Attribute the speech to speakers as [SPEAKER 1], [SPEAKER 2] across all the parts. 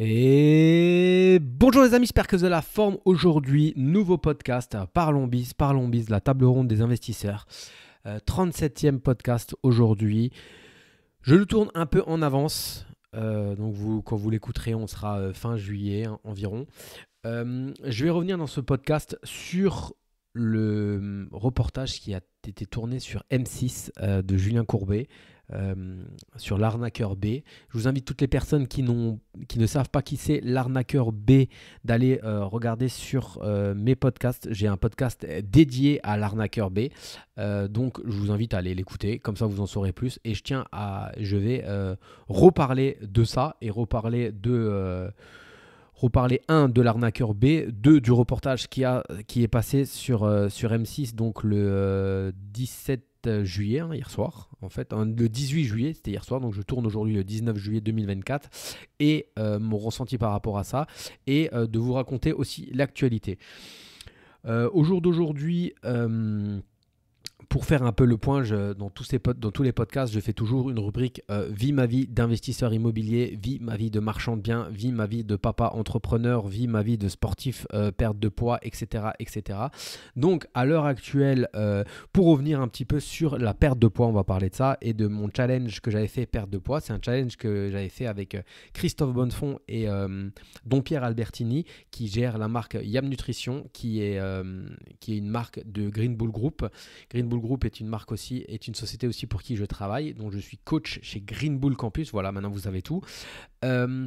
[SPEAKER 1] Et bonjour les amis, j'espère que vous la forme aujourd'hui. Nouveau podcast, Parlons Biz, Parlons bis, la table ronde des investisseurs. 37e euh, podcast aujourd'hui. Je le tourne un peu en avance. Euh, donc quand vous l'écouterez, on sera euh, fin juillet hein, environ. je vais revenir dans ce podcast sur le hum, reportage qui a été tourné sur M6 de Julien Courbet euh, sur l'arnaqueur B. Je vous invite toutes les personnes qui, qui ne savent pas qui c'est l'arnaqueur B d'aller euh, regarder sur euh, mes podcasts. J'ai un podcast dédié à l'arnaqueur B. donc je vous invite à aller l'écouter, comme ça vous en saurez plus. Et je tiens à... Je vais reparler de ça et reparler de reparler un de l'arnaqueur B, deux du reportage qui, a, qui est passé sur, sur M6 donc le 17 euh, juillet, hein, hier soir, en fait, le 18 juillet, c'était hier soir, donc je tourne aujourd'hui le 19 juillet 2024, et euh, mon ressenti par rapport à ça, et euh, de vous raconter aussi l'actualité. au jour d'aujourd'hui, pour faire un peu le point, dans, tous les podcasts, je fais toujours une rubrique euh, Vie ma vie d'investisseur immobilier, Vie ma vie de marchand de biens, Vie ma vie de papa entrepreneur, Vie ma vie de sportif euh, perte de poids, etc. etc. Donc, à l'heure actuelle, euh, pour revenir un petit peu sur la perte de poids, on va parler de ça et de mon challenge que j'avais fait perte de poids. C'est un challenge que j'avais fait avec Christophe Bonnefond et Don Pierre Albertini qui gère la marque Yam Nutrition, qui est, qui est une marque de Green Bull Group. Green groupe Group est une marque aussi, est une société aussi pour qui je travaille. Donc je suis coach chez Green Bull Campus. Voilà, maintenant vous avez tout. Euh,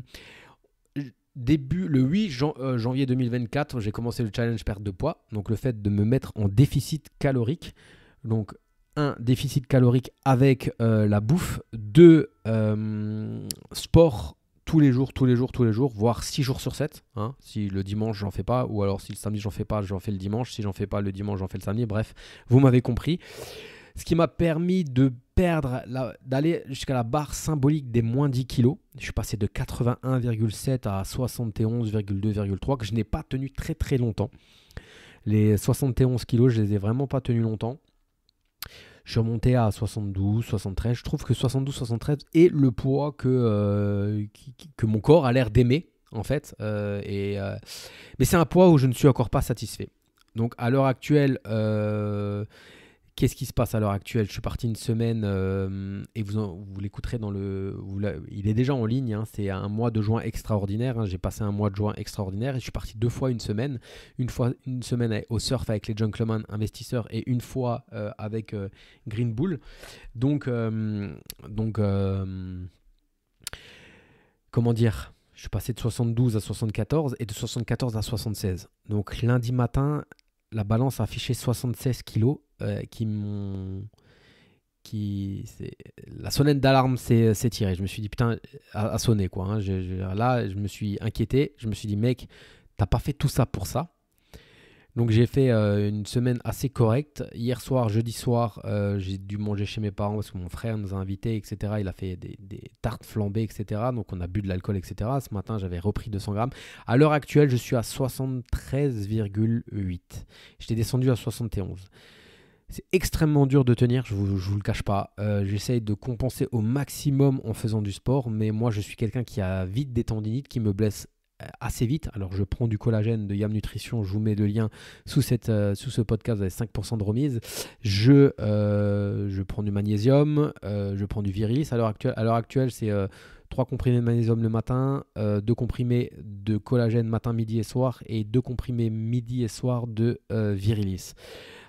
[SPEAKER 1] début le 8 euh, janvier 2024, j'ai commencé le challenge perte de poids. Donc le fait de me mettre en déficit calorique. Donc un déficit calorique avec euh, la bouffe, deux sport tous les jours, tous les jours, tous les jours, voire 6 jours sur 7. Hein, si le dimanche, j'en fais pas, ou alors si le samedi, j'en fais pas, j'en fais le dimanche. Si j'en fais pas le dimanche, j'en fais le samedi. Bref, vous m'avez compris. Ce qui m'a permis de perdre, d'aller jusqu'à la barre symbolique des moins 10 kilos. Je suis passé de 81,7 à 71,2,3 que je n'ai pas tenu très très longtemps. Les 71 kilos, je les ai vraiment pas tenus longtemps. Je suis remonté à 72, 73. Je trouve que 72, 73 est le poids que, euh, que mon corps a l'air d'aimer, en fait. Euh, et, euh, mais c'est un poids où je ne suis encore pas satisfait. Donc à l'heure actuelle, Qu'est-ce qui se passe à l'heure actuelle Je suis parti une semaine euh, et vous, l'écouterez dans le. il est déjà en ligne. Hein, c'est un mois de juin extraordinaire. Hein, j'ai passé un mois de juin extraordinaire et je suis parti deux fois une semaine. Une fois une semaine au surf avec les gentlemen investisseurs et une fois euh, avec euh, Green Bull. Donc, donc comment dire Je suis passé de 72 à 74 et de 74 à 76. Donc lundi matin, la balance a affiché 76 kilos euh, qui m'ont. Qui, la sonnette d'alarme euh, s'est tirée. Je me suis dit, putain, a, sonner quoi. Hein. là, je me suis inquiété. Je me suis dit, mec, t'as pas fait tout ça pour ça. Donc j'ai fait euh, une semaine assez correcte. Hier soir, jeudi soir, j'ai dû manger chez mes parents parce que mon frère nous a invités, etc. Il a fait des, des tartes flambées, etc. Donc on a bu de l'alcool, etc. Ce matin, j'avais repris 200 grammes. À l'heure actuelle, je suis à 73,8. J'étais descendu à 71. C'est extrêmement dur de tenir, je vous, vous le cache pas. Euh, j'essaye de compenser au maximum en faisant du sport, mais moi je suis quelqu'un qui a vite des tendinites, qui me blesse euh, assez vite. Alors je prends du collagène de Yam Nutrition, je vous mets le lien sous, cette, euh, sous ce podcast, vous avez 5% de remise. Je, je prends du magnésium, je prends du virilis. À l'heure actuelle, actuelle c'est 3 comprimés de magnésium le matin, 2 comprimés de collagène matin, midi et soir, et 2 comprimés midi et soir de virilis.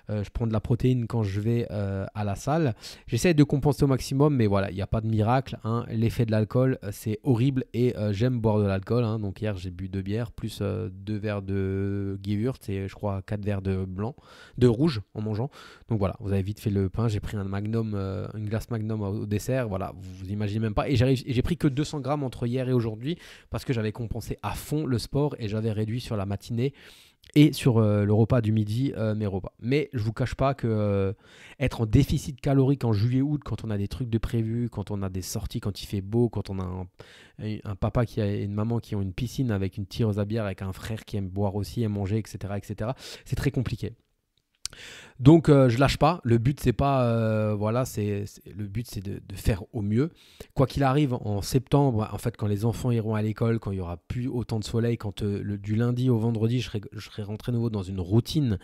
[SPEAKER 1] Euh, je prends de la protéine quand je vais euh, à la salle. J'essaie de compenser au maximum, mais voilà, il n'y a pas de miracle. Hein. L'effet de l'alcool, euh, c'est horrible et j'aime boire de l'alcool. Hein. Donc hier, j'ai bu deux bières, plus deux verres de Givurt et je crois quatre verres de blanc, de rouge en mangeant. Donc voilà, vous avez vite fait le pain. J'ai pris un magnum, une glace magnum au dessert. Voilà, vous, vous imaginez même pas. Et j'ai pris que 200 grammes entre hier et aujourd'hui parce que j'avais compensé à fond le sport et j'avais réduit sur la matinée et sur euh, le repas du midi, euh, mes repas. Mais je vous cache pas que euh, être en déficit calorique en juillet-août, quand on a des trucs de prévu, quand on a des sorties, quand il fait beau, quand on a un, papa qui a et une maman qui ont une piscine avec une tireuse à bière, avec un frère qui aime boire aussi, et manger, etc., etc., c'est très compliqué. Donc euh, je lâche pas. Le but c'est pas euh, voilà, c'est le but c'est de, faire au mieux. Quoi qu'il arrive, en septembre, en fait, quand les enfants iront à l'école, quand il y aura plus autant de soleil, quand euh, du lundi au vendredi, je serai, je serai rentré nouveau dans une routine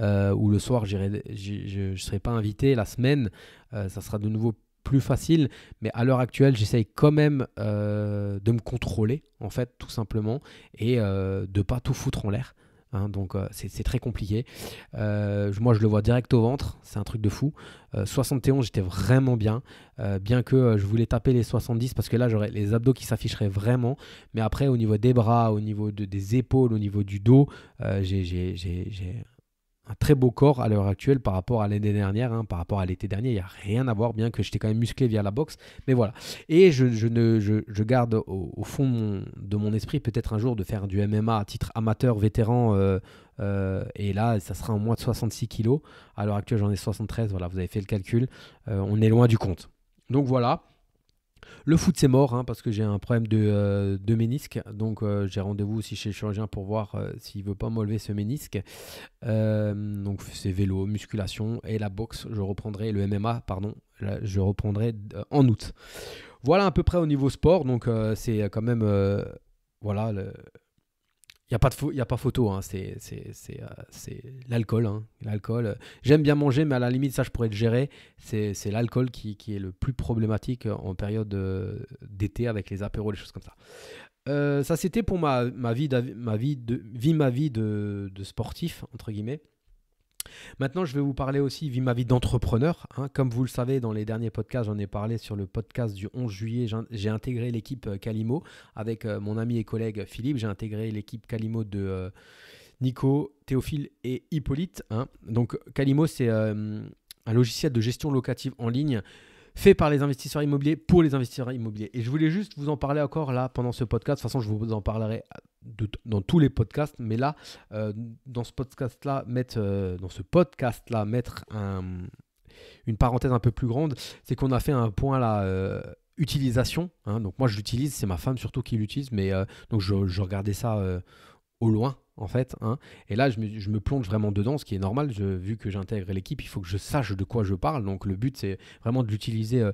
[SPEAKER 1] où le soir je, ne serai pas invité. La semaine, ça sera de nouveau plus facile, mais à l'heure actuelle, j'essaye quand même de me contrôler, en fait, tout simplement, et de pas tout foutre en l'air. Hein, donc euh, c'est très compliqué. Euh, moi je le vois direct au ventre, c'est un truc de fou. 71 euh, j'étais vraiment bien, bien que je voulais taper les 70 parce que là j'aurais les abdos qui s'afficheraient vraiment. Mais après au niveau des bras, au niveau des épaules, au niveau du dos, j'ai un très beau corps à l'heure actuelle par rapport à l'année dernière, hein, par rapport à l'été dernier. Il n'y a rien à voir, bien que j'étais quand même musclé via la boxe. Mais voilà. Et je, ne, je, garde au, fond de mon esprit peut-être un jour de faire du MMA à titre amateur, vétéran. Euh, euh, et là, ça sera en moins de 66 kilos. À l'heure actuelle, j'en ai 73. Voilà, vous avez fait le calcul. Euh, on est loin du compte. Donc voilà. Le foot, c'est mort, hein, parce que j'ai un problème de, euh, ménisque. Donc, euh, j'ai rendez-vous aussi chez le chirurgien pour voir s'il euh, s'il veut pas m'enlever ce ménisque. donc, c'est vélo, musculation et la boxe. Je reprendrai le MMA, pardon. Je reprendrai en août. Voilà à peu près au niveau sport. Donc, c'est quand même. voilà. Le, il n'y a, pas de a pas photo, hein. c'est euh, l'alcool. Hein, l'alcool. J'aime bien manger, mais à la limite, ça, je pourrais le gérer. C'est l'alcool qui, qui, est le plus problématique euh, en période euh, d'été avec les apéros, les choses comme ça. ça, c'était pour ma, ma, vie, ma, vie, de, vie, ma vie de, de sportif, entre guillemets. Maintenant, je vais vous parler aussi, vie ma vie d'entrepreneur. Hein, comme vous le savez, dans les derniers podcasts, j'en ai parlé sur le podcast du 11 juillet. J'ai intégré l'équipe Calimo euh, avec euh, mon ami et collègue Philippe. J'ai intégré l'équipe Calimo de euh, Nico, Théophile et Hippolyte. Hein. Donc, Calimo, c'est un logiciel de gestion locative en ligne fait par les investisseurs immobiliers pour les investisseurs immobiliers. Et je voulais juste vous en parler encore là pendant ce podcast. De toute façon, je vous en parlerai dans tous les podcasts, mais là, euh, dans ce podcast-là, mettre, euh, dans ce podcast-là, mettre un, une parenthèse un peu plus grande, c'est qu'on a fait un point là. l'utilisation. Euh, utilisation, hein. donc moi je l'utilise, c'est ma femme surtout qui l'utilise, mais donc je, regardais ça au loin en fait. Hein. Et là, je me, plonge vraiment dedans, ce qui est normal, vu que j'intègre l'équipe, il faut que je sache de quoi je parle. Donc le but, c'est vraiment de l'utiliser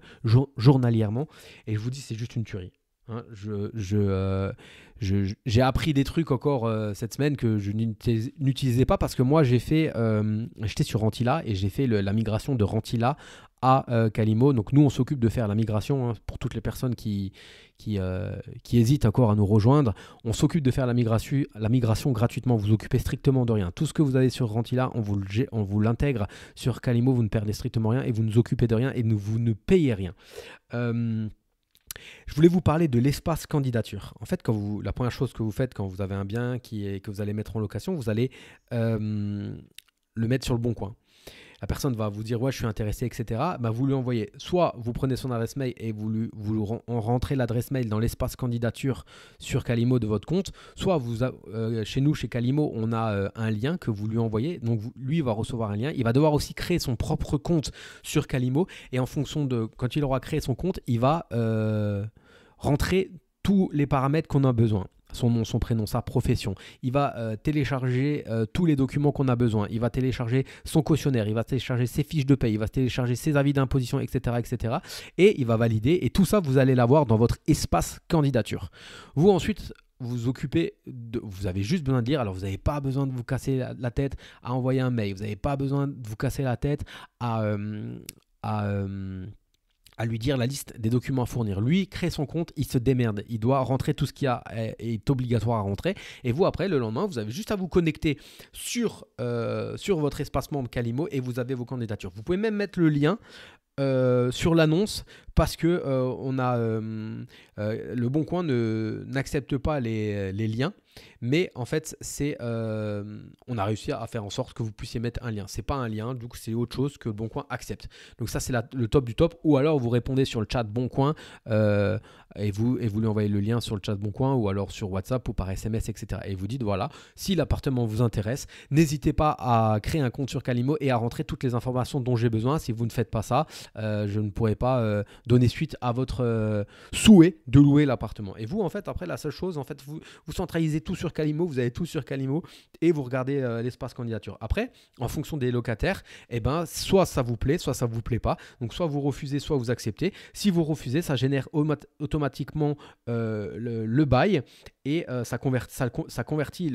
[SPEAKER 1] journalièrement. Et je vous dis, c'est juste une tuerie. Hein, euh, je, j'ai je, appris des trucs encore euh, cette semaine que je n'utilisais pas parce que moi j'ai fait, euh, j'étais sur Rentila et j'ai fait la migration de Rentila à Calimo. Donc nous on s'occupe de faire la migration hein, pour toutes les personnes qui, qui, qui, hésitent encore à nous rejoindre. On s'occupe de faire la migration, la migration gratuitement. Vous, vous occupez strictement de rien. Tout ce que vous avez sur Rentila, on vous, on vous l'intègre sur Calimo. Vous ne perdez strictement rien et vous ne vous occupez de rien et vous ne payez rien. Je voulais vous parler de l'espace candidature. En fait, quand vous, la première chose que vous faites quand vous avez un bien qui est, que vous allez mettre en location, vous allez euh, le mettre sur le bon coin la personne va vous dire ouais je suis intéressé, etc. Bah, vous lui envoyez, soit vous prenez son adresse mail et vous, lui, vous rentrez l'adresse mail dans l'espace candidature sur Calimo de votre compte, soit vous euh, chez nous, chez Calimo, on a euh, un lien que vous lui envoyez, donc lui va recevoir un lien, il va devoir aussi créer son propre compte sur Calimo et en fonction de quand il aura créé son compte, il va euh, rentrer tous les paramètres qu'on a besoin son nom, son prénom, sa profession. Il va euh, télécharger euh, tous les documents qu'on a besoin. Il va télécharger son cautionnaire, il va télécharger ses fiches de paie, il va télécharger ses avis d'imposition, etc., etc. Et il va valider. Et tout ça, vous allez l'avoir dans votre espace candidature. Vous ensuite, vous occupez, de, vous avez juste besoin de dire, alors vous n'avez pas besoin de vous casser la, tête à envoyer un mail, vous n'avez pas besoin de vous casser la tête à euh, à lui dire la liste des documents à fournir. Lui crée son compte, il se démerde, il doit rentrer tout ce qu'il y a et est obligatoire à rentrer. Et vous après le lendemain, vous avez juste à vous connecter sur euh, sur votre espace membre Calimo et vous avez vos candidatures. Vous pouvez même mettre le lien euh, sur l'annonce parce que euh, on a le bon coin n'accepte pas les, liens mais en fait, c'est, euh, on a réussi à faire en sorte que vous puissiez mettre un lien. C'est pas un lien, du coup, c'est autre chose que Boncoin Bon Coin accepte. Donc ça, c'est le top du top. Ou alors, vous répondez sur le chat Bon Coin euh, et, vous, et vous lui envoyez le lien sur le chat Bon Coin ou alors sur WhatsApp ou par SMS, etc. Et vous dites, voilà, si l'appartement vous intéresse, n'hésitez pas à créer un compte sur Calimo et à rentrer toutes les informations dont j'ai besoin. Si vous ne faites pas ça, euh, je ne pourrai pas donner suite à votre souhait de louer l'appartement. Et vous, en fait, après, la seule chose, en fait, vous, vous centralisez tout sur Calimo, vous avez tout sur Calimo et vous regardez euh, l'espace candidature. Après, en fonction des locataires, eh ben, soit ça vous plaît, soit ça ne vous plaît pas. Donc soit vous refusez, soit vous acceptez. Si vous refusez, ça génère automatiquement euh, le, bail et euh, ça, convertit,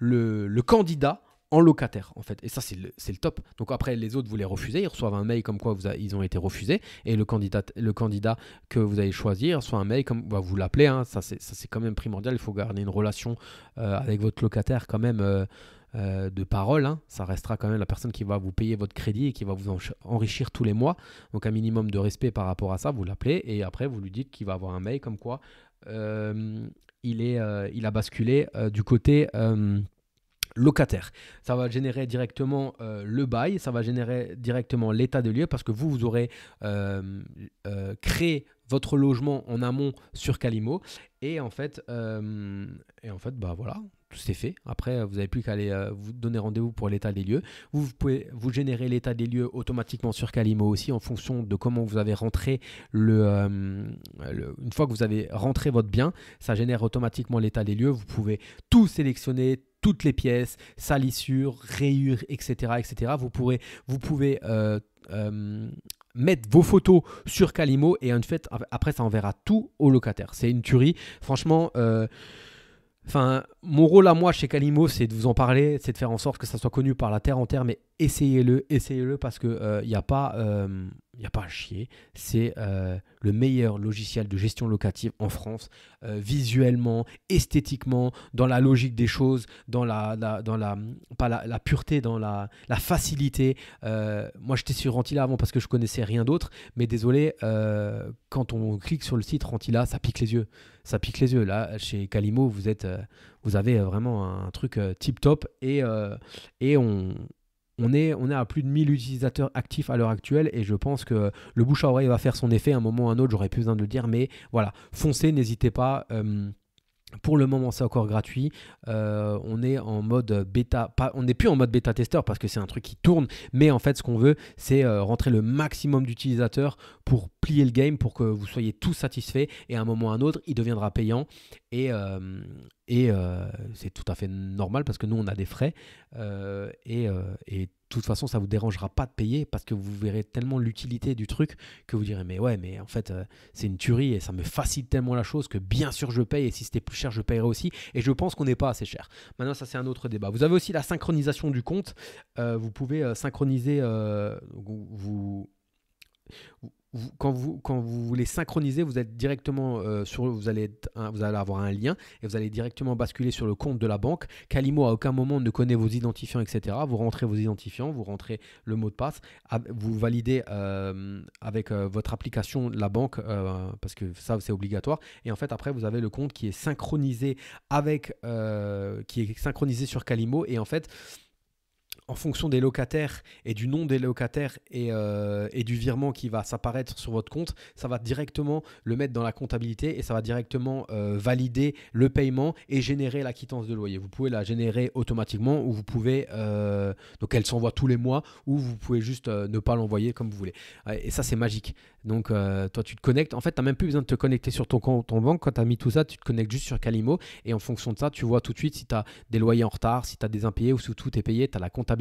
[SPEAKER 1] le candidat en locataire en fait. Et ça, c'est le, le, top. Donc après, les autres, vous les refusez, ils reçoivent un mail comme quoi vous ils ont été refusés, et le candidat, le candidat que vous allez choisir soit un mail comme bah, vous l'appelez, hein. ça c'est quand même primordial, il faut garder une relation euh, avec votre locataire quand même. Euh, euh, de parole, hein. ça restera quand même la personne qui va vous payer votre crédit et qui va vous enrichir tous les mois. Donc un minimum de respect par rapport à ça, vous l'appelez et après vous lui dites qu'il va avoir un mail comme quoi il, est, il a basculé du côté locataire. Ça va générer directement euh, le bail, ça va générer directement l'état de lieu parce que vous, vous aurez euh, euh, créé votre logement en amont sur Calimo et en fait, et en fait bah voilà, tout c'est fait. Après, euh, vous n'avez plus qu'à aller euh, vous donner rendez-vous pour l'état des lieux. Vous, pouvez vous générer l'état des lieux automatiquement sur Calimo aussi en fonction de comment vous avez rentré euh, le, Une fois que vous avez rentré votre bien, ça génère automatiquement l'état des lieux. Vous pouvez tout sélectionner, toutes les pièces, salissures, rayures, etc. etc. Vous, pourrez, vous pouvez mettre vos photos sur Calimo et en fait, après, ça enverra tout au locataire. C'est une tuerie. Franchement, Enfin, mon rôle à moi chez Kalimo, c'est de vous en parler, c'est de faire en sorte que ça soit connu par la terre en terre, mais essayez-le, essayez-le parce qu'il il euh, n'y a pas. Euh, il n'y a pas à chier. C'est euh, le meilleur logiciel de gestion locative en France, euh, visuellement, esthétiquement, dans la logique des choses, dans la, dans la, la, pureté, dans la, facilité. Euh, moi, j'étais sur Rentila avant parce que je connaissais rien d'autre, mais désolé, quand on clique sur le site Rentila, ça pique les yeux. Ça pique les yeux. Là, chez Calimo, vous, êtes, vous avez vraiment un truc tip top et, et on, on est, on est à plus de 1000 utilisateurs actifs à l'heure actuelle et je pense que le bouche à oreille va faire son effet à un moment ou à un autre, j'aurais plus besoin de le dire, mais voilà, foncez, n'hésitez pas. Euh, pour le moment, c'est encore gratuit. Euh, on est en mode bêta. on n'est plus en mode bêta testeur parce que c'est un truc qui tourne. Mais en fait, ce qu'on veut, c'est euh, rentrer le maximum d'utilisateurs pour plier le game, pour que vous soyez tous satisfaits. Et à un moment ou à un autre, il deviendra payant. Et, euh, c'est tout à fait normal parce que nous, on a des frais. et, et de toute façon, ça ne vous dérangera pas de payer parce que vous verrez tellement l'utilité du truc que vous direz mais ouais, mais en fait euh, c'est une tuerie et ça me facilite tellement la chose que bien sûr je paye et si c'était plus cher je paierais aussi et je pense qu'on n'est pas assez cher. Maintenant ça c'est un autre débat. Vous avez aussi la synchronisation du compte. Euh, vous pouvez euh, synchroniser vous quand, vous, quand vous voulez synchroniser, vous êtes directement euh, sur, vous allez, vous allez avoir un lien et vous allez directement basculer sur le compte de la banque. Calimo à aucun moment ne connaît vos identifiants, etc. Vous rentrez vos identifiants, vous rentrez le mot de passe, vous validez euh, avec euh, votre application la banque parce que ça c'est obligatoire. Et en fait après vous avez le compte qui est synchronisé avec, qui est synchronisé sur Calimo et en fait en fonction des locataires et du nom des locataires euh, et, du virement qui va s'apparaître sur votre compte, ça va directement le mettre dans la comptabilité et ça va directement euh, valider le paiement et générer la quittance de loyer. Vous pouvez la générer automatiquement ou vous pouvez, euh, donc elle s'envoie tous les mois ou vous pouvez juste ne pas l'envoyer comme vous voulez. Et ça, c'est magique. Donc toi, tu te connectes. En fait, tu n'as même plus besoin de te connecter sur ton compte en banque. Quand tu as mis tout ça, tu te connectes juste sur Calimo et en fonction de ça, tu vois tout de suite si tu as des loyers en retard, si tu as des impayés ou si tout est payé, tu as la comptabilité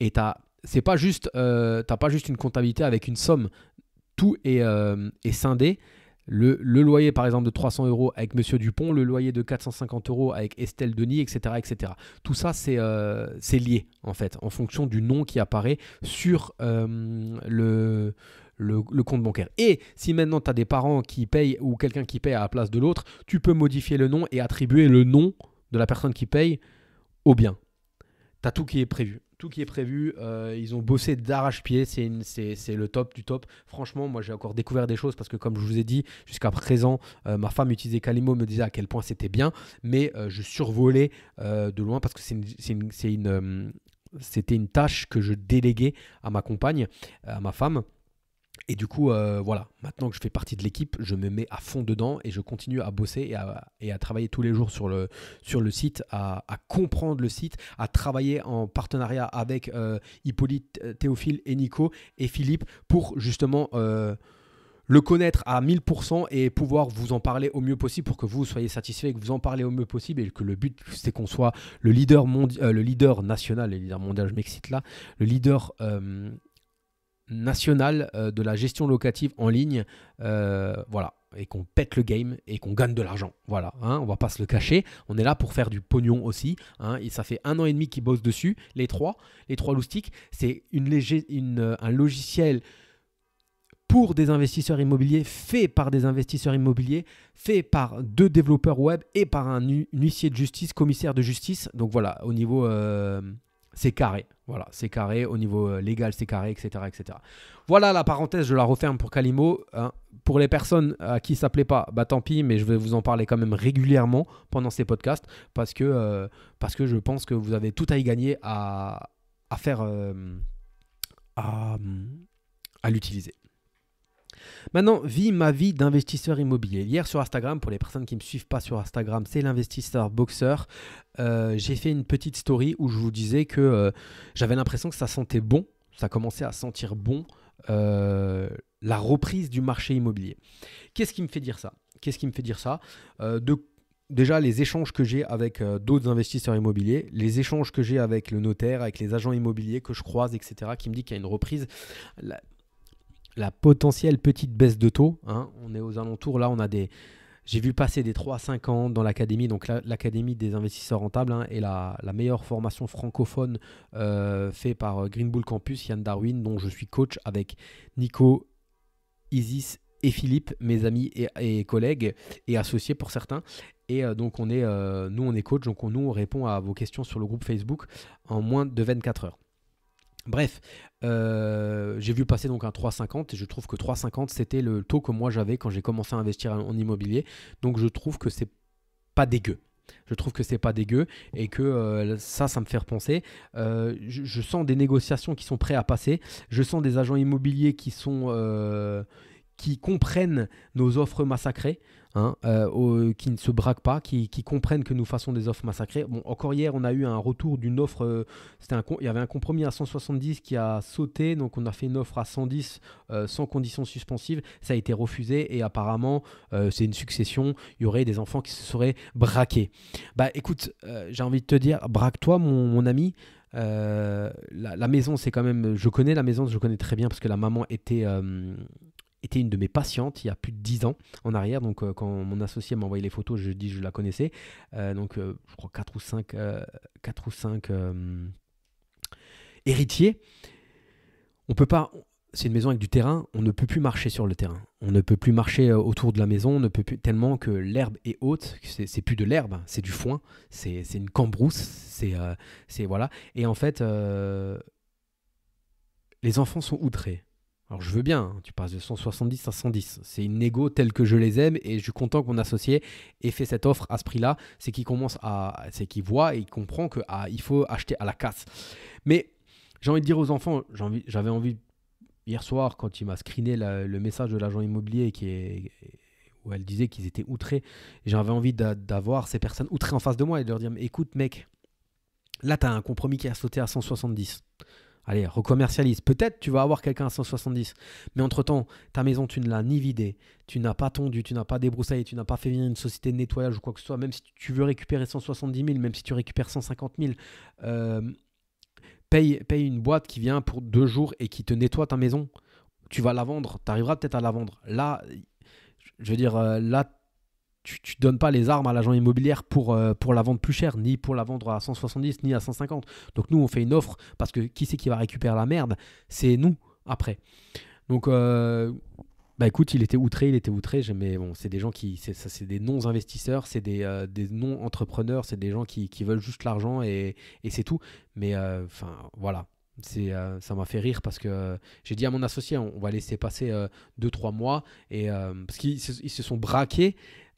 [SPEAKER 1] et t'as c'est pas juste euh, t'as pas juste une comptabilité avec une somme tout est, euh, scindé le, loyer par exemple de 300 euros avec Monsieur Dupont, le loyer de 450 euros avec Estelle Denis, etc. etc. Tout ça, c'est euh, lié en fait, en fonction du nom qui apparaît sur euh, le, le, le, compte bancaire. Et si maintenant tu as des parents qui payent ou quelqu'un qui paye à la place de l'autre, tu peux modifier le nom et attribuer le nom de la personne qui paye au bien. T'as tout qui est prévu. Tout qui est prévu. Euh, ils ont bossé d'arrache-pied. C'est le top du top. Franchement, moi, j'ai encore découvert des choses parce que, comme je vous ai dit, jusqu'à présent, euh, ma femme utilisait Calimo, me disait à quel point c'était bien. Mais euh, je survolais de loin parce que c'était une tâche que je déléguais à ma compagne, à ma femme. Et du coup, euh, voilà, maintenant que je fais partie de l'équipe, je me mets à fond dedans et je continue à bosser et à, travailler tous les jours sur le, site, à, comprendre le site, à travailler en partenariat avec euh, Hippolyte, euh, Théophile et Nico et Philippe pour justement le connaître à 1000% et pouvoir vous en parler au mieux possible pour que vous soyez satisfait, que vous en parlez au mieux possible et que le but, c'est qu'on soit le leader, mondial, le leader national, le leader mondial, je m'excite là, le leader national euh, de la gestion locative en ligne. Euh, voilà, et qu'on pète le game et qu'on gagne de l'argent. Voilà, hein, on va pas se le cacher. On est là pour faire du pognon aussi. Hein. ça fait un an et demi qu'ils bossent dessus, les trois, les trois loustiques. C'est une, euh, un logiciel pour des investisseurs immobiliers, fait par des investisseurs immobiliers, fait par deux développeurs web et par un, huissier de justice, commissaire de justice. Donc voilà, au niveau, c'est carré. Voilà, c'est carré, au niveau euh, légal c'est carré, etc., etc. Voilà la parenthèse, je la referme pour Calimo. Hein. Pour les personnes à qui ça plaît pas, bah tant pis, mais je vais vous en parler quand même régulièrement pendant ces podcasts parce que, euh, parce que je pense que vous avez tout à y gagner à, faire, euh, à l'utiliser. Maintenant, vie ma vie d'investisseur immobilier. Hier sur Instagram, pour les personnes qui ne me suivent pas sur Instagram, c'est l'investisseur boxeur. Euh, j'ai fait une petite story où je vous disais que euh, j'avais l'impression que ça sentait bon, ça commençait à sentir bon euh, la reprise du marché immobilier. Qu'est-ce qui me fait dire ça Qu'est-ce qui me fait dire ça déjà les échanges que j'ai avec d'autres investisseurs immobiliers, les échanges que j'ai avec le notaire, avec les agents immobiliers que je croise, etc., qui me dit qu'il y a une reprise la potentielle petite baisse de taux. Hein. On est aux alentours, là on a des... J'ai vu passer des 3 à 5 ans dans l'académie, donc l'académie des investisseurs rentables hein, et la, meilleure formation francophone fait euh, faite par euh, Green Bull Campus, Yann Darwin, dont je suis coach avec Nico, Isis et Philippe, mes amis et, collègues et associés pour certains. Et euh, donc on est, nous on est coach, donc on, nous on répond à vos questions sur le groupe Facebook en moins de 24 heures. Bref, euh, j'ai vu passer donc un 3,50 et je trouve que 3,50 c'était le taux que moi j'avais quand j'ai commencé à investir en immobilier. Donc je trouve que c'est pas dégueu. Je trouve que c'est pas dégueu et que euh, ça, ça me fait repenser. Euh, je, je, sens des négociations qui sont prêtes à passer. Je sens des agents immobiliers qui sont qui comprennent nos offres massacrées, hein, euh, qui ne se braquent pas, qui, comprennent que nous faisons des offres massacrées. Bon, encore hier, on a eu un retour d'une offre. Euh, c'était un, il y avait un compromis à 170 qui a sauté, donc on a fait une offre à 110 euh, sans conditions suspensives. Ça a été refusé et apparemment, c'est une succession. Il y aurait des enfants qui se seraient braqués. Bah écoute, j'ai envie de te dire, braque-toi, mon, ami. la, maison, c'est quand même. Je connais la maison, je connais très bien parce que la maman était, était une de mes patientes il y a plus de 10 ans en arrière. Donc, euh, quand mon associé m'a envoyé les photos, je dis je la connaissais. Euh, donc, euh, je crois 4 ou 5, quatre ou cinq héritiers. On peut pas. C'est une maison avec du terrain, on ne peut plus marcher sur le terrain. On ne peut plus marcher autour de la maison, on ne peut plus tellement que l'herbe est haute, c'est plus de l'herbe, c'est du foin, c'est une cambrousse, c'est voilà. Et en fait, les enfants sont outrés alors je veux bien, hein, tu passes de 170 à 110. C'est une négo telle que je les aime et je suis content que mon associé ait fait cette offre à ce prix-là. C'est qu'il commence à, c'est qu'il voit et il comprend qu'il ah, il faut acheter à la casse. Mais j'ai envie de dire aux enfants, j'avais envie hier soir quand il m'a screené le message de l'agent immobilier qui où elle disait qu'ils étaient outrés, j'avais envie d'avoir ces personnes outrées en face de moi et de leur dire écoute mec, là tu as un compromis qui a sauté à 170. Allez, recommercialise. Peut-être tu vas avoir quelqu'un à 170, mais entre-temps, ta maison, tu ne l'as ni vidée, tu n'as pas tondu, tu n'as pas débroussaillé, tu n'as pas fait venir une société de nettoyage ou quoi que ce soit, même si tu veux récupérer 170 000, même si tu récupères 150 000, euh, paye, paye une boîte qui vient pour deux jours et qui te nettoie ta maison. Tu vas la vendre, tu arriveras peut-être à la vendre. Là, je veux dire, euh, là, tu, tu donnes pas les armes à l'agent immobilière pour, euh, pour la vendre plus cher, ni pour la vendre à 170, ni à 150. Donc nous, on fait une offre parce que qui c'est qui va récupérer la merde C'est nous, après. Donc, euh, bah écoute, il était outré, il était outré, mais bon, c'est des gens qui, c'est, ça, c'est des non-investisseurs, c'est des, euh, des non-entrepreneurs, c'est des gens qui, qui veulent juste l'argent et, et c'est tout. Mais enfin, voilà, c'est ça m'a fait rire parce que j'ai dit à mon associé on, va laisser passer 2-3 mois et parce qu'ils se sont braqués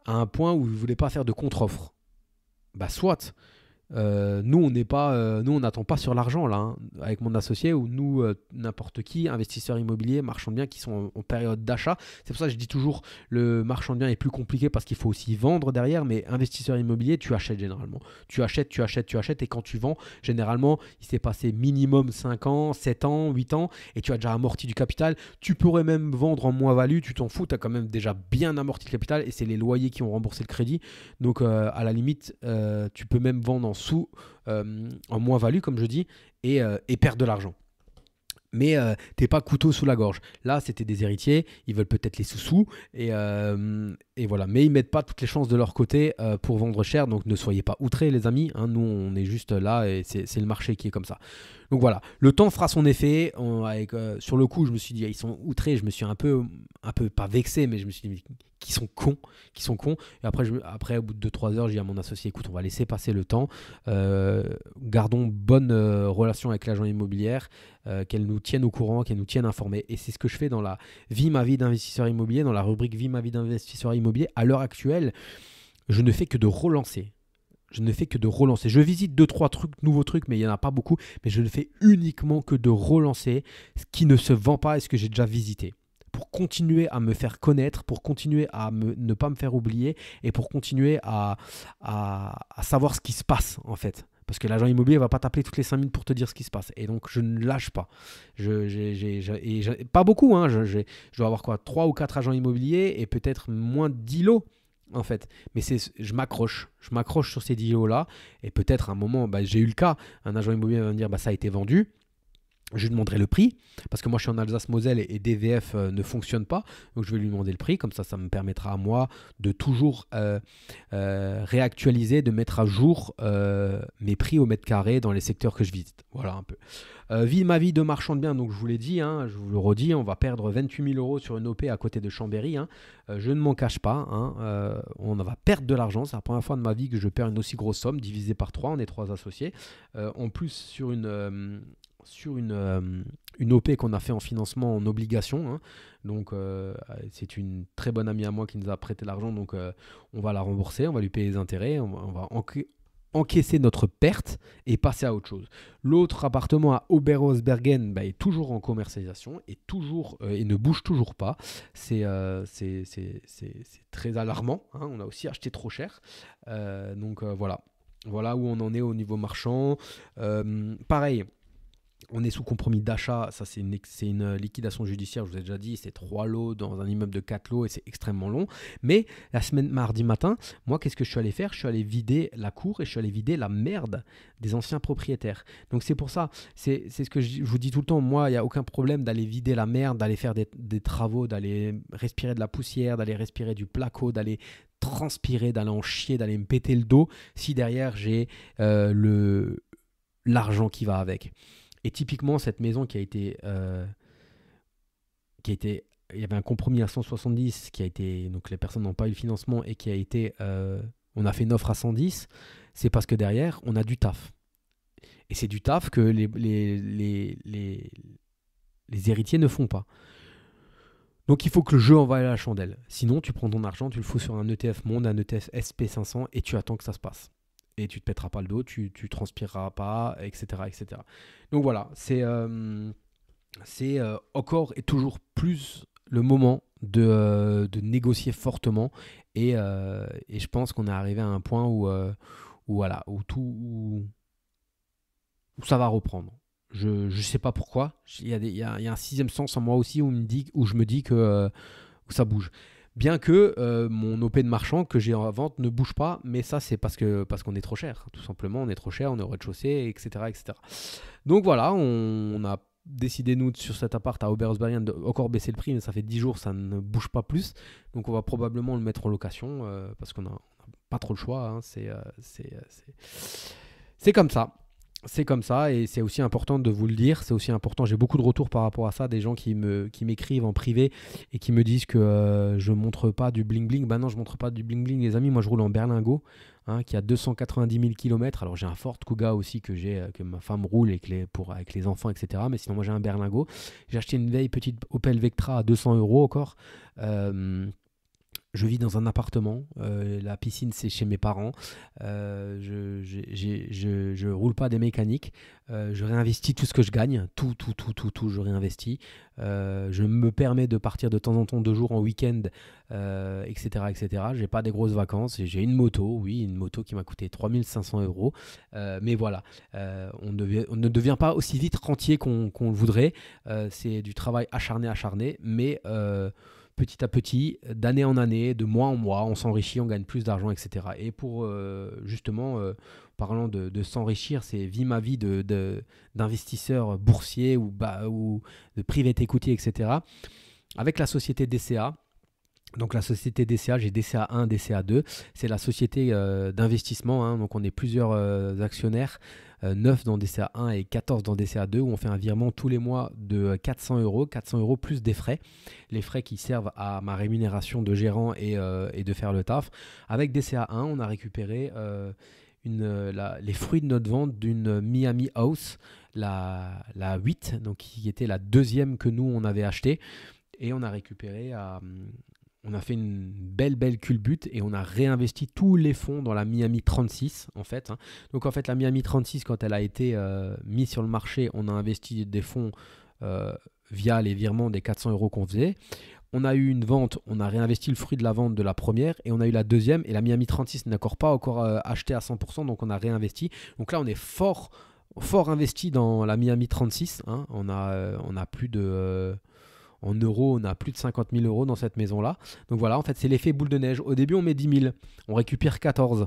[SPEAKER 1] à un point où ne voulez pas faire de contre-offre. Bah soit, euh, nous, on n'est pas, euh, nous, on n'attend pas sur l'argent là, hein, avec mon associé ou nous, euh, n'importe qui, investisseurs immobiliers, marchands de biens qui sont en, période d'achat. C'est pour ça que je dis toujours, le marchand de biens est plus compliqué parce qu'il faut aussi vendre derrière. Mais investisseur immobilier, tu achètes généralement, tu achètes, tu achètes, tu achètes, et quand tu vends, généralement, il s'est passé minimum 5 ans, 7 ans, 8 ans, et tu as déjà amorti du capital. Tu pourrais même vendre en moins value, tu t'en fous, tu as quand même déjà bien amorti le capital, et c'est les loyers qui ont remboursé le crédit. Donc, à la limite, tu peux même vendre en sous, euh, en moins-value, comme je dis, et, euh, et perdent de l'argent mais euh, t'es pas couteau sous la gorge. Là, c'était des héritiers, ils veulent peut-être les sous-sous, et, et, voilà. Mais ils mettent pas toutes les chances de leur côté pour vendre cher, donc ne soyez pas outrés, les amis. Hein. Nous, on est juste là, et c'est le marché qui est comme ça. Donc voilà, le temps fera son effet. avec, sur le coup, je me suis dit, ah, ils sont outrés, je me suis un peu, un peu pas vexé, mais je me suis dit, qui sont cons, qui sont cons. Et après, après au bout de 2-3 heures, j'ai à mon associé, écoute, on va laisser passer le temps. Euh, gardons bonne euh, relation avec l'agent immobilière, euh, qu'elle nous tienne au courant, qu'elle nous tienne informés. Et c'est ce que je fais dans la vie ma vie d'investisseur immobilier, dans la rubrique vie ma vie d'investisseur immobilier. À l'heure actuelle, je ne fais que de relancer. Je ne fais que de relancer. Je visite deux trois trucs, nouveaux trucs, mais il n'y en a pas beaucoup. Mais je ne fais uniquement que de relancer ce qui ne se vend pas et ce que j'ai déjà visité continuer à me faire connaître, pour continuer à ne pas me faire oublier et pour continuer à, savoir ce qui se passe en fait. Parce que l'agent immobilier va pas t'appeler toutes les 5 minutes pour te dire ce qui se passe. Et donc, je ne lâche pas. Je, pas beaucoup. Hein. Je, dois avoir quoi 3 ou quatre agents immobiliers et peut-être moins de 10 lots en fait. Mais c'est, je m'accroche, je m'accroche sur ces lots là Et peut-être à un moment, bah, j'ai eu le cas, un agent immobilier va me dire, bah, ça a été vendu. Je lui demanderai le prix, parce que moi je suis en Alsace-Moselle et DVF euh, ne fonctionne pas. Donc je vais lui demander le prix, comme ça ça me permettra à moi de toujours euh, euh, réactualiser, de mettre à jour mes prix au mètre carré dans les secteurs que je visite. Voilà un peu. vie ma vie de marchand de biens, donc je vous l'ai dit, hein, je vous le redis, on va perdre 28 000 euros sur une OP à côté de Chambéry. Hein. je ne m'en cache pas, hein, on va perdre de l'argent. C'est la première fois de ma vie que je perds une aussi grosse somme, divisée par 3, on est trois associés. en plus sur une, sur une, euh, une OP qu'on a fait en financement en obligation. Hein. Donc, euh, c'est une très bonne amie à moi qui nous a prêté l'argent. Donc, euh, on va la rembourser, on va lui payer les intérêts, on va, encaisser notre perte et passer à autre chose. L'autre appartement à Oberhausbergen bah, est toujours en commercialisation et, toujours, et ne bouge toujours pas. C'est très alarmant. Hein, on a aussi acheté trop cher. donc, voilà. Voilà où on en est au niveau marchand. pareil, on est sous compromis d'achat. Ça, c'est une, euh, liquidation judiciaire, je vous ai déjà dit. C'est trois lots dans un immeuble de quatre lots et c'est extrêmement long. Mais la semaine, mardi matin, moi, qu'est-ce que je suis allé faire Je suis allé vider la cour et je suis allé vider la merde des anciens propriétaires. Donc, c'est pour ça, c'est ce que je, vous dis tout le temps. Moi, il n'y a aucun problème d'aller vider la merde, d'aller faire des, travaux, d'aller respirer de la poussière, d'aller respirer du placo, d'aller transpirer, d'aller en chier, d'aller me péter le dos si derrière j'ai euh, le l'argent qui va avec. Et typiquement, cette maison qui a été. Euh, qui a il y avait un compromis à 170 qui a été. Donc les personnes n'ont pas eu le financement et qui a été. Euh, on a fait une offre à 110. C'est parce que derrière, on a du taf. Et c'est du taf que les, héritiers ne font pas. Donc il faut que le jeu en envoie la chandelle. Sinon, tu prends ton argent, tu le fous sur un ETF Monde, un ETF SP500 et tu attends que ça se passe et tu te pèteras pas le dos, tu, tu transpireras pas, etc. etc. Donc voilà, c'est euh, c'est euh, encore et toujours plus le moment de, euh, de négocier fortement et, et je pense qu'on est arrivé à un point où, où voilà, où tout où, ça va reprendre. Je ne sais pas pourquoi. Il y, y, a, y, a, un sixième sens en moi aussi où, me dit, où je me dis que où ça bouge. Bien que euh, mon OP de marchand que j'ai en vente ne bouge pas, mais ça c'est parce que parce qu'on est trop cher, tout simplement, on est trop cher, on est au rez-de-chaussée, etc., etc. Donc voilà, on, a décidé nous sur cet appart à Obersbergen de encore baisser le prix, mais ça fait 10 jours, ça ne bouge pas plus, donc on va probablement le mettre en location euh, parce qu'on n'a pas trop le choix, hein. euh, c'est c'est comme ça c'est comme ça et c'est aussi important de vous le dire. C'est aussi important. J'ai beaucoup de retours par rapport à ça, des gens qui me qui m'écrivent en privé et qui me disent que je euh, je montre pas du bling bling. Ben non, je montre pas du bling bling, les amis. Moi, je roule en berlingot, hein, qui a 290 000 km. Alors j'ai un Ford Kuga aussi que j'ai euh, que ma femme roule et que pour avec les enfants, etc. Mais sinon, moi, j'ai un berlingot. J'ai acheté une vieille petite Opel Vectra à 200 euros encore. Euh, je vis dans un appartement, euh, la piscine c'est chez mes parents, euh, je, ne roule pas des mécaniques, euh, je réinvestis tout ce que je gagne, tout, tout, tout, tout, tout, je réinvestis. je me permets de partir de temps en temps, deux jours en week-end, etc., etc. n'ai pas des grosses vacances, j'ai une moto, oui, une moto qui m'a coûté 3500 euros, mais voilà, on, ne devient pas aussi vite rentier qu'on le voudrait, c'est du travail acharné, acharné, mais petit à petit, d'année en année, de mois en mois, on s'enrichit, on gagne plus d'argent, etc. Et pour euh, justement, euh, parlant de, s'enrichir, c'est vie ma vie d'investisseur de, boursiers ou, de private equity, etc. Avec la société DCA, donc la société DCA, j'ai DCA 1, DCA 2, c'est la société euh, d'investissement, hein. donc on est plusieurs actionnaires 9 euh, dans DCA1 et 14 dans DCA2 où on fait un virement tous les mois de 400 euh, euros, 400 euros plus des frais, les frais qui servent à ma rémunération de gérant et, euh, de faire le taf. Avec DCA1, on a récupéré les fruits de notre vente d'une Miami House, la, la 8, donc qui était la deuxième que nous on avait achetée et on a récupéré on a fait une belle, belle culbute et on a réinvesti tous les fonds dans la Miami 36, en fait. Hein. Donc, en fait, la Miami 36, quand elle a été euh, mise sur le marché, on a investi des fonds euh, via les virements des 400 euros qu'on faisait. On a eu une vente, on a réinvesti le fruit de la vente de la première et on a eu la deuxième. Et la Miami 36 n'est pas encore euh, achetée à 100%, donc on a réinvesti. Donc là, on est fort, fort investi dans la Miami 36. Hein. On, a, on a plus de en euros, on a plus de 50 000 euros dans cette maison-là. Donc voilà, en fait, c'est l'effet boule de neige. Au début, on met 10 000, on récupère 14.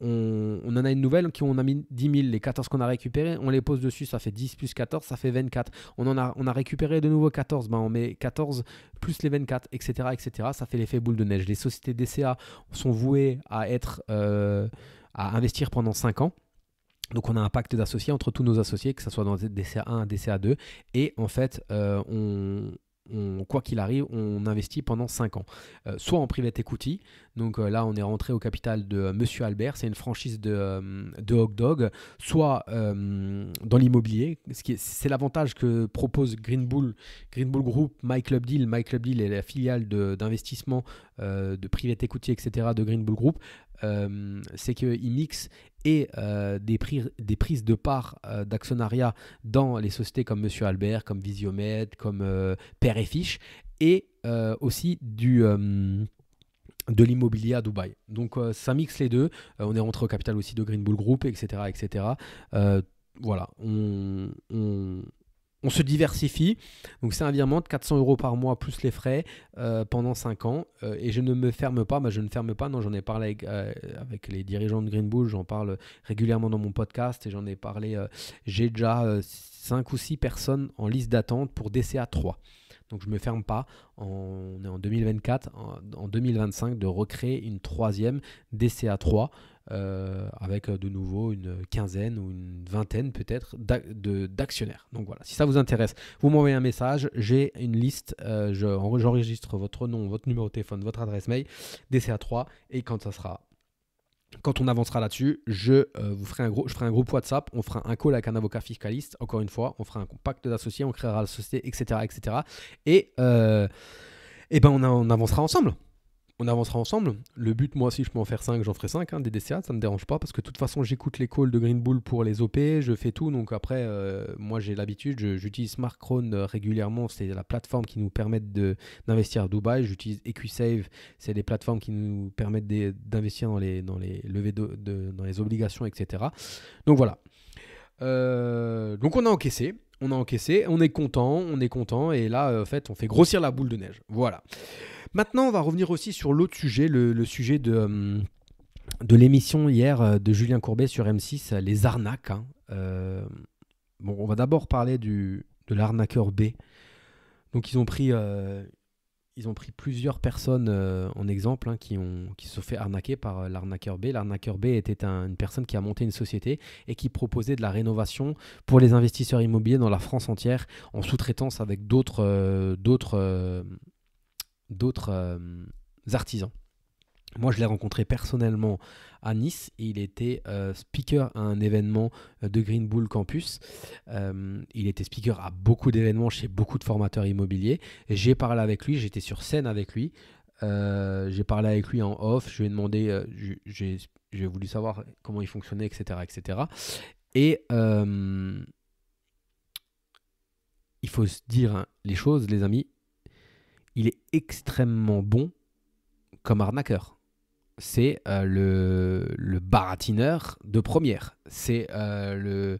[SPEAKER 1] On, en a une nouvelle qui on a mis 10 000, les 14 qu'on a récupérés, on les pose dessus, ça fait 10 plus 14, ça fait 24. On en a, récupéré de nouveau 14, ben, on met 14 plus les 24, etc. etc. ça fait l'effet boule de neige. Les sociétés DCA sont vouées à, être, euh, à investir pendant 5 ans. Donc on a un pacte d'associés entre tous nos associés, que ce soit dans DCA1, DCA2, et en fait euh, on, quoi qu'il arrive, on investit pendant 5 ans. Euh, soit en private equity, donc euh, là on est rentré au capital de euh, Monsieur Albert, c'est une franchise de, de Dog, soit dans l'immobilier, ce c'est l'avantage que propose Green Bull, Green Bull Group, My Club Deal. My Club Deal est la filiale d'investissement de private equity, etc. de Green Bull Group. c'est qu'ils mixent et euh, des, prises de part euh, d'actionnariat dans les sociétés comme Monsieur Albert, comme Visiomed, comme euh, Père et Fiche, et aussi du, de l'immobilier à Dubaï. Donc ça mixe les deux. on est rentré au capital aussi de Green Bull Group, etc. etc. voilà, on, on se diversifie. Donc c'est un virement de 400 euros par mois plus les frais euh, pendant 5 ans. Euh, et je ne me ferme pas, bah, je ne ferme pas, non j'en ai parlé avec, euh, les dirigeants de Bull, j'en parle régulièrement dans mon podcast et j'en ai parlé, j'ai déjà 5 ou 6 personnes en liste d'attente pour DCA 3. Donc je ne me ferme pas, on est en 2024, en 2025, de recréer une troisième DCA 3. Euh, avec euh, de nouveau une quinzaine ou une vingtaine peut-être d'actionnaires. Donc voilà, si ça vous intéresse, vous m'envoyez un message, j'ai une liste, euh, j'enregistre votre nom, votre numéro de téléphone, votre adresse mail, DCA3, et quand ça sera quand on avancera là-dessus, je vous ferai un gros, je ferai un groupe WhatsApp, on fera un call avec un avocat fiscaliste, encore une fois, on fera un pacte d'associés, on créera la société, etc., etc. Et, et ben on avancera ensemble on avancera ensemble. Le but, moi, si je peux en faire 5, j'en ferai 5, hein, des DCA, ça ne me dérange pas, parce que de toute façon, j'écoute les calls de Green Bull pour les OP, je fais tout, donc après, euh, moi, j'ai l'habitude, j'utilise SmartCrone euh, régulièrement, c'est la plateforme qui nous permet d'investir à Dubaï, j'utilise EquiSave, c'est des plateformes qui nous permettent d'investir dans les, dans les levées de, dans les obligations, etc. Donc voilà. Euh, donc on a encaissé, on a encaissé, on est content, on est content, et là, en fait, on fait grossir la boule de neige. Voilà. Maintenant, on va revenir aussi sur l'autre sujet, le, sujet de, euh, de l'émission hier euh, de Julien Courbet sur M6, euh, les arnaques. Hein. bon, on va d'abord parler du, de l'arnaqueur B. Donc, ils ont pris, ils ont pris plusieurs personnes en exemple hein, qui, ont, qui se sont fait arnaquer par l'arnaqueur B. L'arnaqueur B était une personne qui a monté une société et qui proposait de la rénovation pour les investisseurs immobiliers dans la France entière en sous-traitance avec d'autres d'autres euh, artisans. Moi, je l'ai rencontré personnellement à Nice et il était euh, speaker à un événement euh, de Green Bull Campus. il était speaker à beaucoup d'événements chez beaucoup de formateurs immobiliers. J'ai parlé avec lui, j'étais sur scène avec lui. j'ai parlé avec lui en off, je lui ai demandé, j'ai voulu savoir comment il fonctionnait, etc. etc. Et il faut se dire hein, les choses, les amis, il est extrêmement bon comme arnaqueur. C'est euh, le, baratineur de première. C'est euh, le,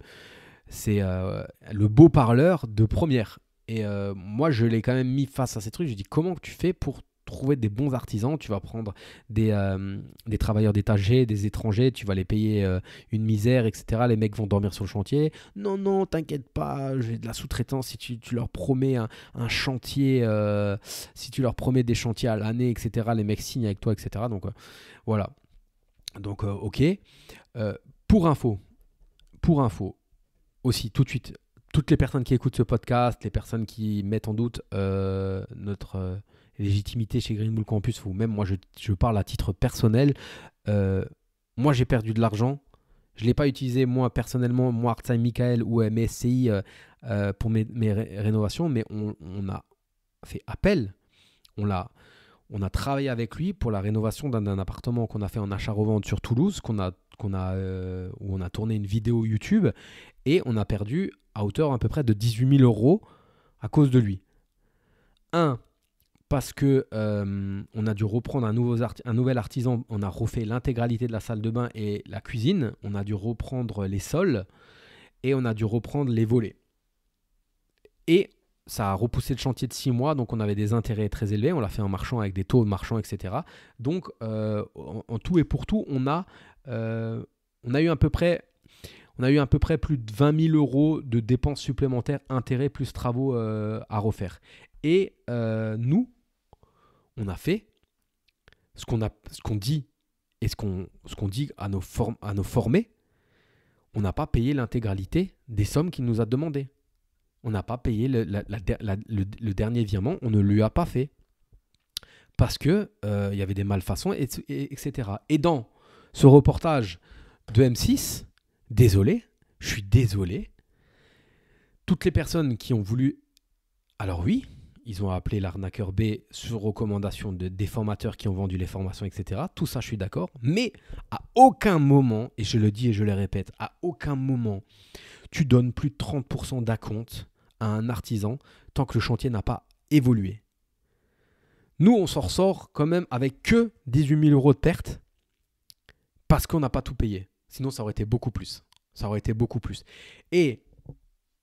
[SPEAKER 1] euh, le beau parleur de première. Et moi, je l'ai quand même mis face à ces trucs. Je dis comment tu fais pour trouver des bons artisans, tu vas prendre des, euh, des travailleurs détachés, des étrangers, tu vas les payer euh, une misère, etc. Les mecs vont dormir sur le chantier. Non, non, t'inquiète pas, j'ai de la sous-traitance. Si tu, leur promets un, chantier, euh, si tu leur promets des chantiers à l'année, etc., les mecs signent avec toi, etc. Donc voilà. Donc ok. pour info, pour info, aussi tout de suite, toutes les personnes qui écoutent ce podcast, les personnes qui mettent en doute notre légitimité chez Green Bull Campus, ou même moi je, parle à titre personnel, euh, moi j'ai perdu de l'argent. Je ne l'ai pas utilisé moi personnellement, moi Artime Michael ou MSCI euh, euh, pour mes, rénovations, mais on, a fait appel, on l'a on a travaillé avec lui pour la rénovation d'un appartement qu'on a fait en achat-revente sur Toulouse, qu'on a, qu'on a, où on a tourné une vidéo YouTube, et on a perdu à hauteur à peu près de 18 000 euros à cause de lui. Un, parce que euh, on a dû reprendre un, nouveau un nouvel artisan, on a refait l'intégralité de la salle de bain et la cuisine, on a dû reprendre les sols et on a dû reprendre les volets. Et ça a repoussé le chantier de six mois, donc on avait des intérêts très élevés, on l'a fait en marchant avec des taux de marchand, etc. Donc euh, en, tout et pour tout, on a, euh, on a eu peu près... On a eu à peu près plus de 20 000 euros de dépenses supplémentaires, intérêts plus travaux à refaire. Et nous, on a fait, ce qu'on qu'on dit et ce qu'on dit à nos, à nos formés, on n'a pas payé l'intégralité des sommes qu'il nous a demandées. On n'a pas payé le, dernier virement, on ne lui a pas fait. Parce qu'il euh, il y avait des malfaçons, et, etc. Et dans ce reportage de M6, désolé, je suis désolé, toutes les personnes qui ont voulu... Alors oui, ils ont appelé l'arnaqueur B sur recommandation de, des formateurs qui ont vendu les formations, etc. Tout ça, je suis d'accord. Mais à aucun moment, et je le dis et je le répète, à aucun moment, tu donnes plus de 30% d'acompte à un artisan tant que le chantier n'a pas évolué. Nous, on s'en ressort quand même avec que 18 000 euros de perte parce qu'on n'a pas tout payé. Sinon, ça aurait été beaucoup plus. Ça aurait été beaucoup plus. Et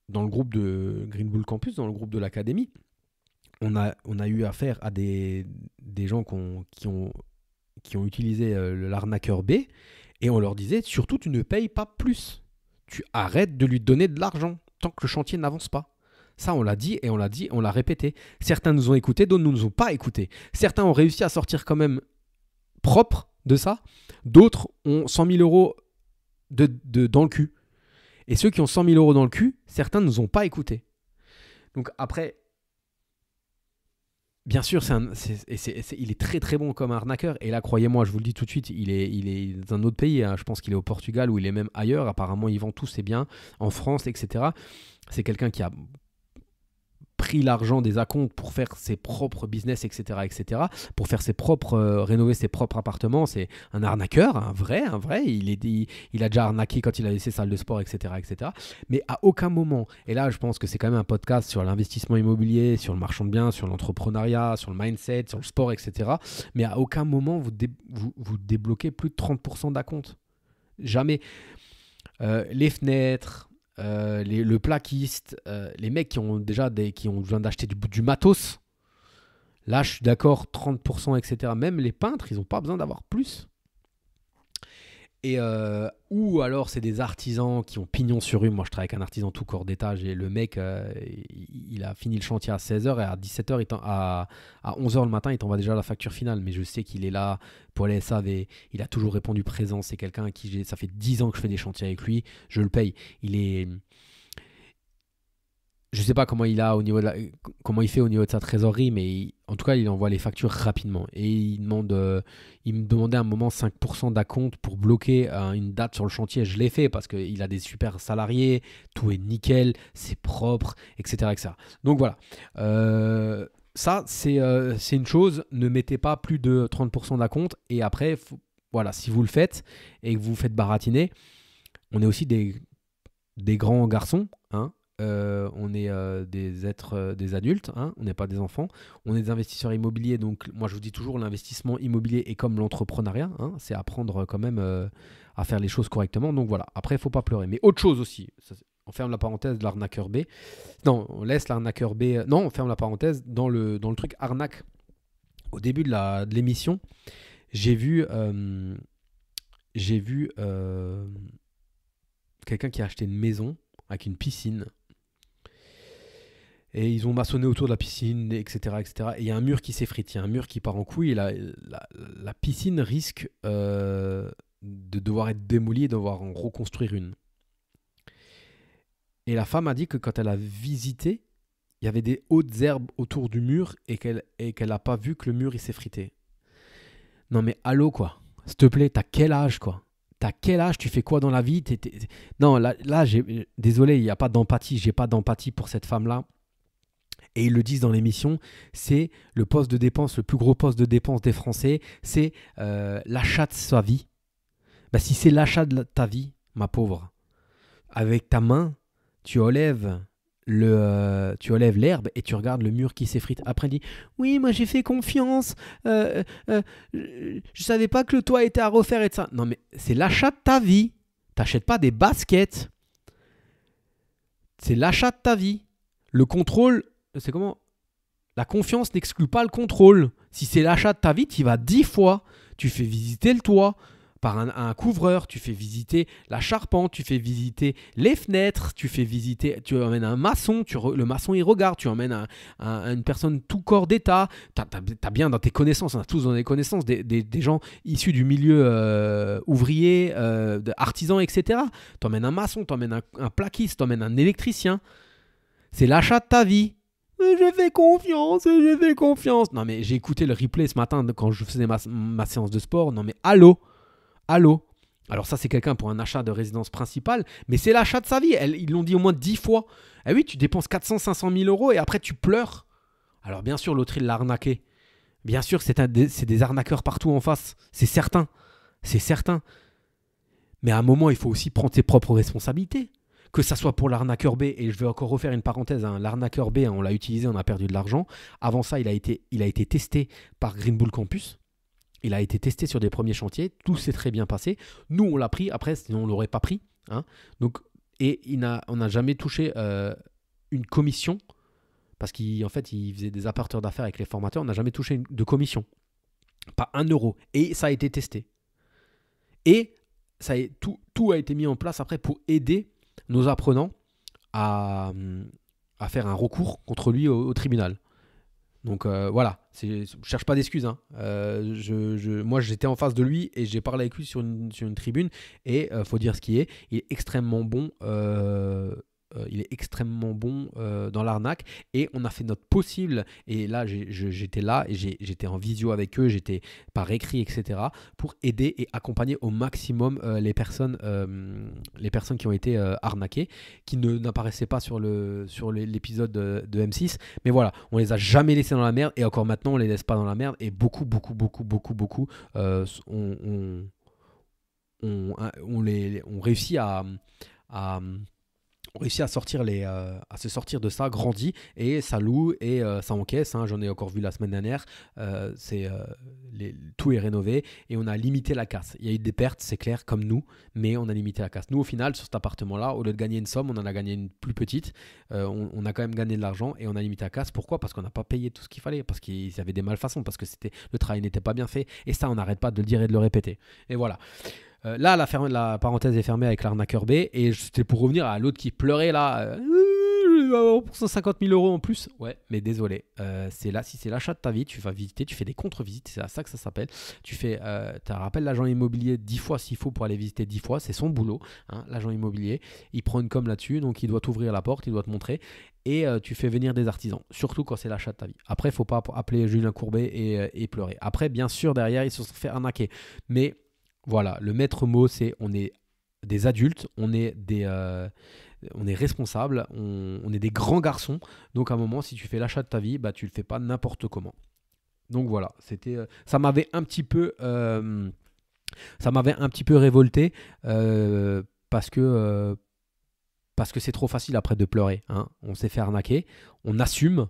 [SPEAKER 1] dans le groupe de Green Bull Campus, dans le groupe de l'académie, on a, on a eu affaire à des, gens qui, ont, qui ont utilisé euh, l'arnaqueur B et on leur disait surtout tu ne payes pas plus. Tu arrêtes de lui donner de l'argent tant que le chantier n'avance pas. Ça, on l'a dit et on l'a dit, on l'a répété. Certains nous ont écoutés, d'autres ne nous ont pas écoutés. Certains ont réussi à sortir quand même propre de ça. D'autres ont 100 000 euros de, dans le cul. Et ceux qui ont 100 000 euros dans le cul, certains ne nous ont pas écoutés. Donc après, Bien sûr, c'est il est très très bon comme arnaqueur. Et là, croyez-moi, je vous le dis tout de suite, il est, il est dans un autre pays. Hein. Je pense qu'il est au Portugal ou il est même ailleurs. Apparemment, il vend tous ses biens en France, etc. C'est quelqu'un qui a pris l'argent des acomptes pour faire ses propres business, etc., etc., pour faire ses propres, euh, rénover ses propres appartements. C'est un arnaqueur, un vrai, un vrai. Il, est, a déjà arnaqué quand il a laissé salle de sport, etc., etc. Mais à aucun moment, et là, je pense que c'est quand même un podcast sur l'investissement immobilier, sur le marchand de biens, sur l'entrepreneuriat, sur le mindset, sur le sport, etc. Mais à aucun moment, vous, vous, débloquez plus de 30% d'acompte. Jamais. Euh, les fenêtres, euh, les, le plaquiste, euh, les mecs qui ont déjà des, qui ont besoin d'acheter du, du matos. Là, je suis d'accord, 30%, etc. Même les peintres, ils n'ont pas besoin d'avoir plus. Et euh, ou alors c'est des artisans qui ont pignon sur rue. Moi, je travaille avec un artisan tout corps d'étage Et le mec, euh, il a fini le chantier à 16h et à 17h, à, à 11h le matin, il t'envoie déjà la facture finale. Mais je sais qu'il est là pour les SAV. Il a toujours répondu présent. C'est quelqu'un qui, ça fait 10 ans que je fais des chantiers avec lui. Je le paye. Il est je ne sais pas comment il a au niveau de comment il fait au niveau de sa trésorerie, mais en tout cas, il envoie les factures rapidement. Et il demande, euh, il me demandait à un moment 5% d'acompte pour bloquer euh, une date sur le chantier. Je l'ai fait parce qu'il a des super salariés, tout est nickel, c'est propre, etc., Donc voilà. Euh, ça, c'est une chose. Ne mettez pas plus de 30% d'acompte. Et après, voilà, si vous le faites et que vous vous faites baratiner, on est aussi des, des grands garçons. Hein euh, on est euh, des êtres, euh, des adultes, hein, on n'est pas des enfants, on est des investisseurs immobiliers, donc moi je vous dis toujours l'investissement immobilier est comme l'entrepreneuriat, hein, c'est apprendre quand même à faire les choses correctement, donc voilà, après il faut pas pleurer. Mais autre chose aussi, on ferme la parenthèse de l'arnaqueur B, non, on laisse l'arnaqueur B, non, on ferme la parenthèse dans le, dans le truc arnaque. Au début de l'émission, de j'ai vu, j'ai vu quelqu'un qui a acheté une maison avec une piscine et ils ont maçonné autour de la piscine, etc. etc. Et il y a un mur qui s'effrite, il y a un mur qui part en couille, et la, piscine risque euh, de devoir être démolie et devoir en reconstruire une. Et la femme a dit que quand elle a visité, il y avait des hautes herbes autour du mur et qu'elle n'a pas vu que le mur s'effritait. Non mais allô quoi, s'il te plaît, t'as quel âge quoi T'as quel âge Tu fais quoi dans la vie Non, là, là désolé, il n'y a pas d'empathie. J'ai pas d'empathie pour cette femme-là et ils le disent dans l'émission, c'est le poste de dépense, le plus gros poste de dépense des Français, c'est euh, l'achat de sa vie. Bah, si c'est l'achat de ta vie, ma pauvre, avec ta main, tu enlèves le, euh, tu l'herbe et tu regardes le mur qui s'effrite. Après, il dit Oui, moi j'ai fait confiance. Euh, je savais pas que le toit était à refaire et ça. Non, mais c'est l'achat de ta vie. T'achètes pas des baskets. C'est l'achat de ta vie. Le contrôle c'est comment La confiance n'exclut pas le contrôle. Si c'est l'achat de ta vie, tu vas dix fois. Tu fais visiter le toit par un, couvreur, tu fais visiter la charpente, tu fais visiter les fenêtres, tu fais visiter, tu emmènes un maçon, le maçon il regarde, tu emmènes une personne tout corps d'état, tu as, bien dans tes connaissances, on a tous dans les connaissances des, gens issus du milieu euh, ouvrier, euh, artisan, etc. Tu emmènes un maçon, tu emmènes un, plaquiste, tu emmènes un électricien. C'est l'achat de ta vie je fais confiance, je fais confiance. Non, mais j'ai écouté le replay ce matin quand je faisais ma, séance de sport. Non, mais allô, allô. Alors ça, c'est quelqu'un pour un achat de résidence principale, mais c'est l'achat de sa vie. ils l'ont dit au moins dix fois. Eh oui, tu dépenses 400, 500 000 euros et après tu pleures. Alors bien sûr, l'autre, il l'a arnaqué. Bien sûr, c'est des arnaqueurs partout en face. C'est certain. C'est certain. Mais à un moment, il faut aussi prendre ses propres responsabilités que ça soit pour l'arnaqueur B, et je vais encore refaire une parenthèse, hein, l'arnaqueur B, hein, on l'a utilisé, on a perdu de l'argent. Avant ça, il a été, il a été testé par Green Bull Campus. Il a été testé sur des premiers chantiers, tout s'est très bien passé. Nous, on l'a pris, après, sinon on l'aurait pas pris. Hein. Donc, et il on n'a jamais touché euh, une commission, parce qu'en fait, il faisait des apparteurs d'affaires avec les formateurs, on n'a jamais touché de commission. Pas un euro. Et ça a été testé. Et ça tout, tout a été mis en place après pour aider nos apprenants hum, à, faire un recours contre lui au, tribunal. Donc euh, voilà, je cherche pas d'excuses. Hein. Euh, je, moi, j'étais en face de lui et j'ai parlé avec lui sur une, tribune. Et il euh, faut dire ce qui est, il est extrêmement bon euh, il est extrêmement bon euh, dans l'arnaque et on a fait notre possible et là j'étais là et j'étais en visio avec eux, j'étais par écrit etc pour aider et accompagner au maximum euh, les personnes les personnes qui ont été arnaquées qui ne n'apparaissaient pas sur le sur l'épisode de, M6 mais voilà on les a jamais laissés dans la merde et encore maintenant on les laisse pas dans la merde et beaucoup beaucoup beaucoup beaucoup beaucoup on, on, les, on réussit à réussi à, sortir les, euh, à se sortir de ça, grandi, et ça loue et euh, ça encaisse. Hein. J'en ai encore vu la semaine dernière. Euh, c'est tout est rénové et on a limité la casse. Il y a eu des pertes, c'est clair, comme nous, mais on a limité la casse. Nous, au final, sur cet appartement-là, au lieu de gagner une somme, on en a gagné une plus petite. On, on, a quand même gagné de l'argent et on a limité la casse. Pourquoi Parce qu'on n'a pas payé tout ce qu'il fallait, parce qu'il y avait des malfaçons, parce que le travail n'était pas bien fait. Et ça, on n'arrête pas de le dire et de le répéter. Et voilà. Euh, là, la, parenthèse est fermée avec l'arnaqueur B. Et c'était pour revenir à l'autre qui pleurait là. Euh, pour 150 000 euros en plus. Ouais, mais désolé. Euh, c'est là, si c'est l'achat de ta vie, tu vas visiter, tu fais des contre-visites. C'est à ça que ça s'appelle. Tu fais, tu rappelles l'agent immobilier dix fois s'il faut pour aller visiter 10 fois. C'est son boulot, hein, l'agent immobilier. Il prend une com là-dessus. Donc il doit t'ouvrir la porte, il doit te montrer et tu fais venir des artisans, surtout quand c'est l'achat de ta vie. Après, il faut pas appeler Julien Courbet et, et, pleurer. Après, bien sûr, derrière, ils se sont fait arnaquer. Mais voilà, le maître mot, c'est on est des adultes, on est des, euh, on est responsable, on, est des grands garçons. Donc à un moment, si tu fais l'achat de ta vie, bah tu le fais pas n'importe comment. Donc voilà, c'était, euh, ça m'avait un petit peu, euh, ça m'avait un petit peu révolté parce que parce que c'est trop facile après de pleurer. Hein. On s'est fait arnaquer, on assume,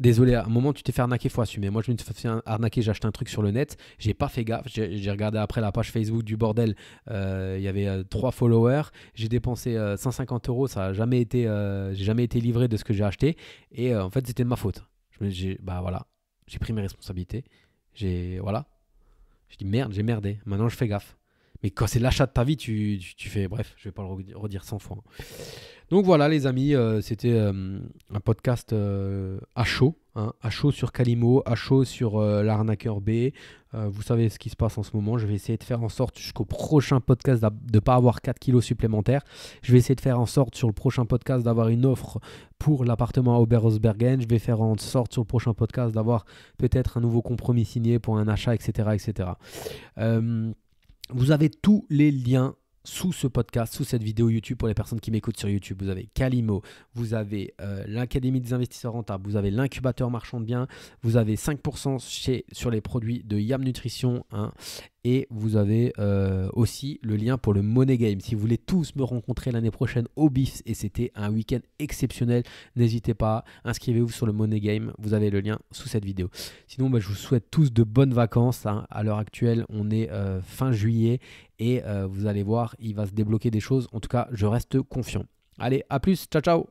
[SPEAKER 1] Désolé, à un moment, tu t'es fait arnaquer, faut assumer. Moi, je me suis fait arnaquer, j'ai acheté un truc sur le net, j'ai pas fait gaffe. J'ai regardé après la page Facebook du bordel, euh, il y avait euh, trois followers, j'ai dépensé 150 euh, euros, ça a jamais été, j'ai jamais été livré de ce que j'ai acheté, et en fait, c'était de ma faute. Je bah voilà, j'ai pris mes responsabilités, j'ai, voilà. J'ai dit merde, j'ai merdé, maintenant je fais gaffe. Mais quand c'est l'achat de ta vie, tu, fais, bref, je vais pas le redire 100 fois. Hein. Donc voilà, les amis, euh, c'était euh, un podcast euh, à chaud. Hein. à chaud sur Calimo, à chaud sur l'arnaqueur B. vous savez ce qui se passe en ce moment. Je vais essayer de faire en sorte jusqu'au prochain podcast de ne pas avoir 4 kilos supplémentaires. Je vais essayer de faire en sorte sur le prochain podcast d'avoir une offre pour l'appartement à Oberhausbergen. Je vais faire en sorte sur le prochain podcast d'avoir peut-être un nouveau compromis signé pour un achat, etc. etc. vous avez tous les liens sous ce podcast, sous cette vidéo YouTube pour les personnes qui m'écoutent sur YouTube. Vous avez Calimo, vous avez euh, l'Académie des investisseurs rentables, vous avez l'incubateur marchand de biens, vous avez 5% chez, sur les produits de Yam Nutrition hein. Et vous avez euh, aussi le lien pour le Money Game. Si vous voulez tous me rencontrer l'année prochaine au BIFS et c'était un week-end exceptionnel, n'hésitez pas, inscrivez-vous sur le Money Game. Vous avez le lien sous cette vidéo. Sinon, bah, je vous souhaite tous de bonnes vacances. Hein. À l'heure actuelle, on est euh, fin juillet et euh, vous allez voir, il va se débloquer des choses. En tout cas, je reste confiant. Allez, à plus, ciao ciao